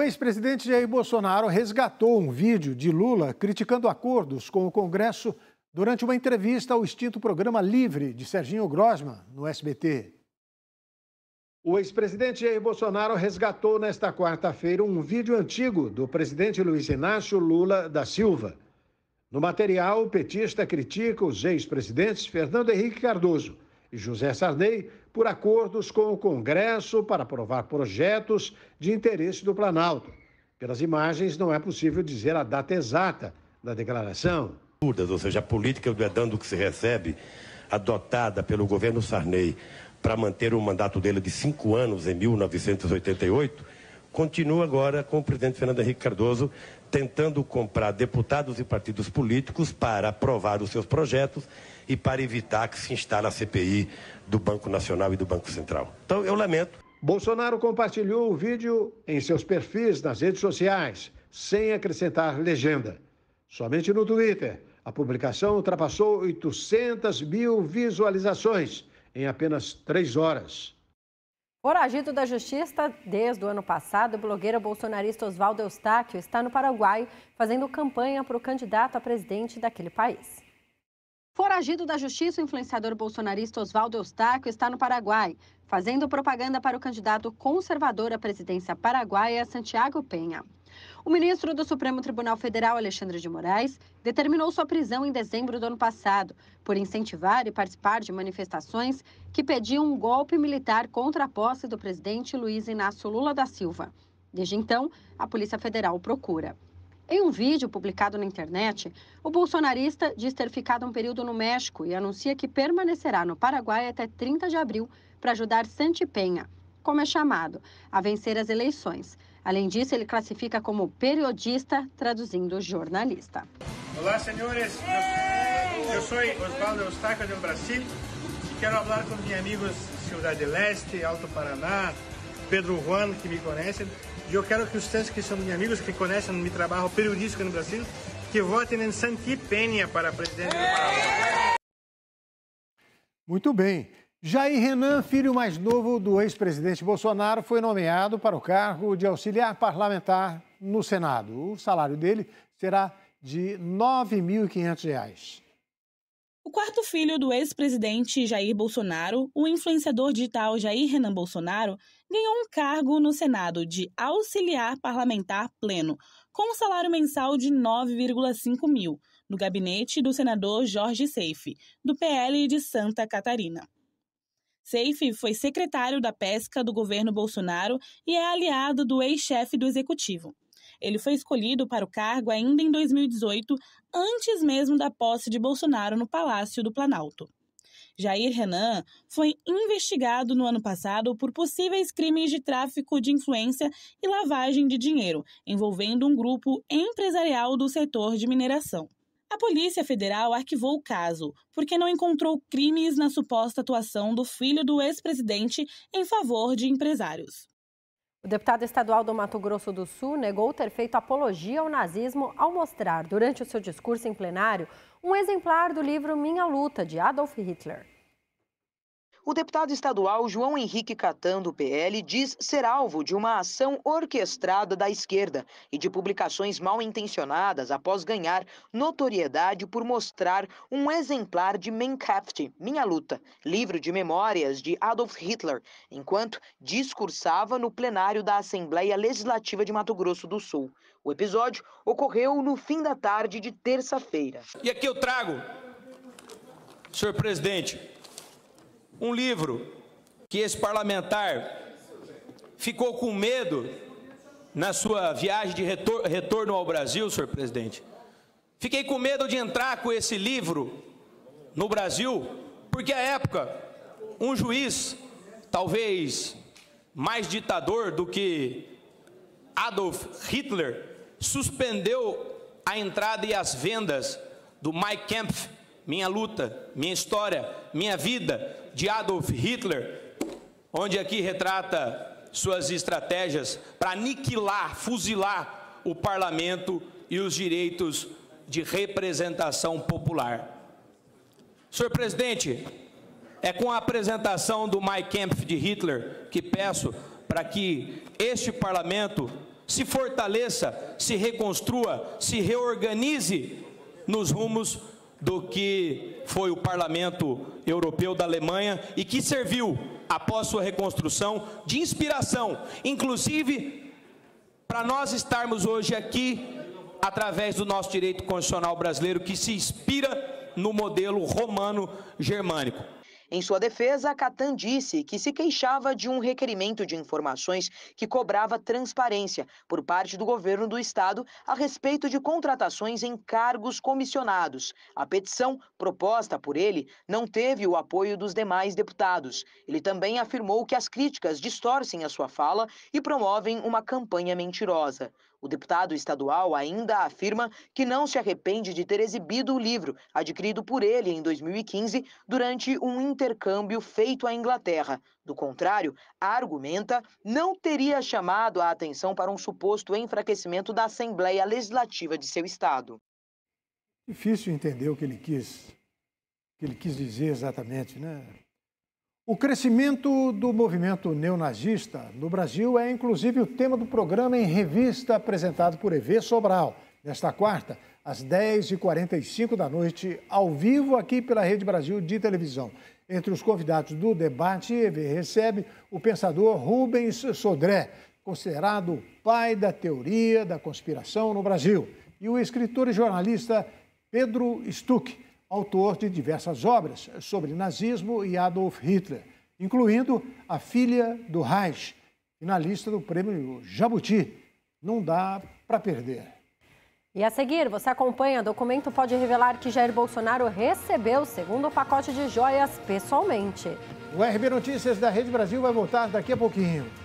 O ex-presidente Jair Bolsonaro resgatou um vídeo de Lula criticando acordos com o Congresso durante uma entrevista ao extinto programa Livre de Serginho Grosman, no SBT. O ex-presidente Jair Bolsonaro resgatou nesta quarta-feira um vídeo antigo do presidente Luiz Inácio Lula da Silva. No material, o petista critica os ex-presidentes Fernando Henrique Cardoso José Sarney por acordos com o Congresso para aprovar projetos de interesse do Planalto. Pelas imagens, não é possível dizer a data exata da declaração. Ou seja, a política do é edando que se recebe, adotada pelo governo Sarney para manter o mandato dele de cinco anos em 1988 continua agora com o presidente Fernando Henrique Cardoso tentando comprar deputados e partidos políticos para aprovar os seus projetos e para evitar que se instale a CPI do Banco Nacional e do Banco Central. Então, eu lamento. Bolsonaro compartilhou o vídeo em seus perfis nas redes sociais, sem acrescentar legenda. Somente no Twitter, a publicação ultrapassou 800 mil visualizações em apenas três horas. Foragido da Justiça desde o ano passado, o blogueiro bolsonarista Oswaldo Eustáquio está no Paraguai fazendo campanha para o candidato a presidente daquele país. Foragido da Justiça, o influenciador bolsonarista Oswaldo Eustáquio está no Paraguai, fazendo propaganda para o candidato conservador à presidência paraguaia, Santiago Penha. O ministro do Supremo Tribunal Federal, Alexandre de Moraes, determinou sua prisão em dezembro do ano passado por incentivar e participar de manifestações que pediam um golpe militar contra a posse do presidente Luiz Inácio Lula da Silva. Desde então, a Polícia Federal o procura. Em um vídeo publicado na internet, o bolsonarista diz ter ficado um período no México e anuncia que permanecerá no Paraguai até 30 de abril para ajudar Santi Penha, como é chamado, a vencer as eleições. Além disso, ele classifica como periodista, traduzindo jornalista. Olá, senhores. Eu sou Osvaldo Eustáquio do Brasil e quero falar com meus amigos de Cidade Leste, Alto Paraná, Pedro Juan, que me conhecem. E eu quero que vocês que são meus amigos, que conhecem meu trabalho periodístico no Brasil, que votem em Santi Penha para presidente do Paraná. Muito bem. Jair Renan, filho mais novo do ex-presidente Bolsonaro, foi nomeado para o cargo de auxiliar parlamentar no Senado. O salário dele será de R$ 9.500. O quarto filho do ex-presidente Jair Bolsonaro, o influenciador digital Jair Renan Bolsonaro, ganhou um cargo no Senado de auxiliar parlamentar pleno, com um salário mensal de 9,5 mil, no gabinete do senador Jorge Seife, do PL de Santa Catarina. Seife foi secretário da Pesca do governo Bolsonaro e é aliado do ex-chefe do executivo. Ele foi escolhido para o cargo ainda em 2018, antes mesmo da posse de Bolsonaro no Palácio do Planalto. Jair Renan foi investigado no ano passado por possíveis crimes de tráfico de influência e lavagem de dinheiro, envolvendo um grupo empresarial do setor de mineração. A Polícia Federal arquivou o caso porque não encontrou crimes na suposta atuação do filho do ex-presidente em favor de empresários. O deputado estadual do Mato Grosso do Sul negou ter feito apologia ao nazismo ao mostrar, durante o seu discurso em plenário, um exemplar do livro Minha Luta, de Adolf Hitler. O deputado estadual João Henrique Catan, do PL, diz ser alvo de uma ação orquestrada da esquerda e de publicações mal intencionadas após ganhar notoriedade por mostrar um exemplar de Menkaft, Minha Luta, livro de memórias de Adolf Hitler, enquanto discursava no plenário da Assembleia Legislativa de Mato Grosso do Sul. O episódio ocorreu no fim da tarde de terça-feira. E aqui eu trago, senhor presidente, um livro que esse parlamentar ficou com medo na sua viagem de retor retorno ao Brasil, senhor presidente. Fiquei com medo de entrar com esse livro no Brasil, porque à época um juiz, talvez mais ditador do que Adolf Hitler, suspendeu a entrada e as vendas do Mike Kempf minha luta, minha história, minha vida de Adolf Hitler, onde aqui retrata suas estratégias para aniquilar, fuzilar o parlamento e os direitos de representação popular. Senhor presidente, é com a apresentação do My Kampf de Hitler que peço para que este parlamento se fortaleça, se reconstrua, se reorganize nos rumos do que foi o Parlamento Europeu da Alemanha e que serviu, após sua reconstrução, de inspiração, inclusive para nós estarmos hoje aqui através do nosso direito constitucional brasileiro que se inspira no modelo romano-germânico. Em sua defesa, Catan disse que se queixava de um requerimento de informações que cobrava transparência por parte do governo do estado a respeito de contratações em cargos comissionados. A petição proposta por ele não teve o apoio dos demais deputados. Ele também afirmou que as críticas distorcem a sua fala e promovem uma campanha mentirosa. O deputado estadual ainda afirma que não se arrepende de ter exibido o livro adquirido por ele em 2015 durante um intercâmbio feito à Inglaterra. Do contrário, argumenta, não teria chamado a atenção para um suposto enfraquecimento da Assembleia Legislativa de seu estado. Difícil entender o que ele quis, o que ele quis dizer exatamente, né? O crescimento do movimento neonazista no Brasil é inclusive o tema do programa em revista apresentado por EV Sobral, nesta quarta, às 10h45 da noite, ao vivo aqui pela Rede Brasil de Televisão. Entre os convidados do debate, recebe o pensador Rubens Sodré, considerado o pai da teoria da conspiração no Brasil, e o escritor e jornalista Pedro Stuck, autor de diversas obras sobre nazismo e Adolf Hitler, incluindo A Filha do Reich, finalista do prêmio Jabuti. Não dá para perder. E a seguir, você acompanha. Documento pode revelar que Jair Bolsonaro recebeu o segundo pacote de joias pessoalmente. O RB Notícias da Rede Brasil vai voltar daqui a pouquinho.